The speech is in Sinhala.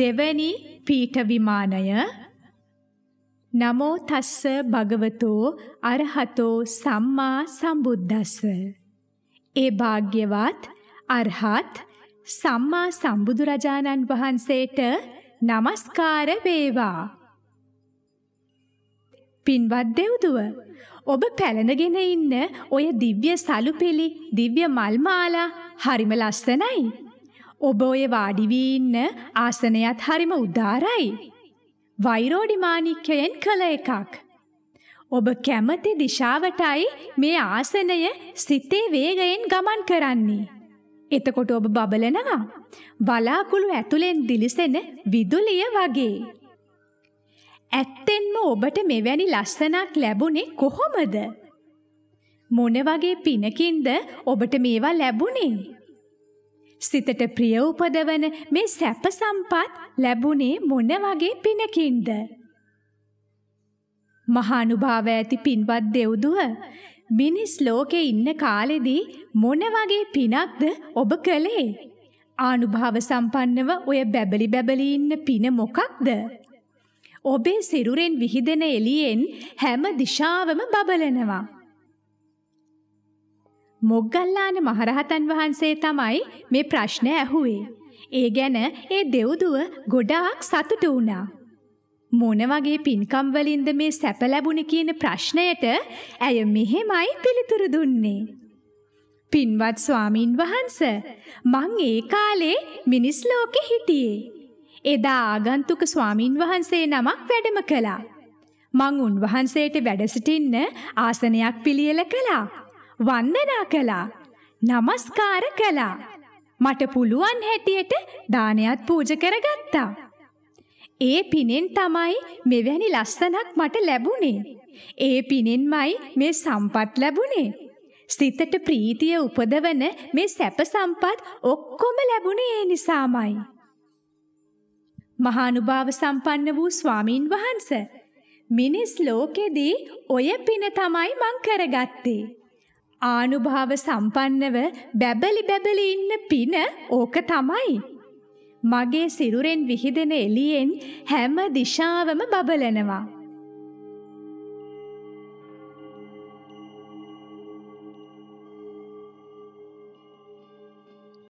දෙවැනි පීඨ විමානය නමෝ තස්ස භගවතෝ අරහතෝ සම්මා සම්බුද්දස්ස ඒ භාග්‍යවත් අරහත් සම්මා සම්බුදු රජාණන් වහන්සේට নমස්කාර වේවා පින්වත් දෙව්දුව ඔබ පැලඳගෙන ඉන්න ඔය දිව්‍ය සලුපෙලි දිව්‍ය මල් මාලා හරිම ලස්සනයි ඔබ ඔය වාඩි වී ඉන්න ආසනයත් හරිම උදාරයි. වෛරෝඩි මාණික්කයෙන් කළ එකක්. ඔබ කැමති දිශාවටයි මේ ආසනය සිතේ වේගයෙන් ගමන් කරන්නේ. එතකොට ඔබ බබලනවා. බලාකුළු ඇතුලෙන් දිලිසෙන විදුලිය වගේ. ඇත්තෙන්ම ඔබට මෙවැනි ලස්සනක් ලැබුණේ කොහොමද? මොන වගේ පිනකින්ද ඔබට මේවා ලැබුණේ? සිතට ප්‍රිය උපදවන මේ සැප සම්පත් ලැබුණේ මොන වගේ පිනකින්ද? මහානුභාව ඇති පින්වත් දෙව්දුව මිනිස් ලෝකේ ඉන්න කාලෙදී මොන වගේ පිනක්ද ඔබ කළේ? ආනුභාව සම්පන්නව ඔය බැබලි බැබලි ඉන්න පින මොකක්ද? ඔබේ සිරුරෙන් විහිදෙන එළියෙන් හැම දිශාවම බබලනවා. මොග්ගල්ලාන මහරහතන් වහන්සේ තමයි මේ ප්‍රශ්න ඇහුවේ. ඒ ගැන ඒ දෙව්දුව ගොඩාක් සතුටු වුණා. මොන වගේ පින්කම් වලින්ද මේ සැප ලැබුණේ කියන ප්‍රශ්නයට ඇය මෙහෙමයි පිළිතුරු දුන්නේ. පින්වත් ස්වාමින් වහන්ස මං ඒ කාලේ මිනිස් ලෝකේ හිටියේ. එදා ආගන්තුක ස්වාමින් වහන්සේ නමක් වැඩම කළා. මං උන්වහන්සේට වැඩ සිටින්න ආසනයක් පිළියෙල කළා. වන්දනා කළා. নমස්කාර කළා. මට පුළුවන් හැටියට දානයත් පූජ කරගත්තා. ඒ පිනෙන් තමයි මෙවැනි ලස්සනක් මට ලැබුණේ. ඒ පිනෙන්මයි මේ සම්පත් ලැබුණේ. සිතට ප්‍රීතිය උපදවන මේ සැප සම්පත් ඔක්කොම ලැබුණේ ඒ නිසාමයි. මහානුභාව සම්පන්න වූ ස්වාමීන් වහන්ස මිනිස් ලෝකෙදී ඔය පින තමයි මං කරගත්තේ. ආනුභාව සම්පන්නව බැබලි බැබලි ඉන්න පින ඕක තමයි. මගේ සිරුරෙන් විහිදෙන එළියෙන් හැම දිශාවම බබලනවා.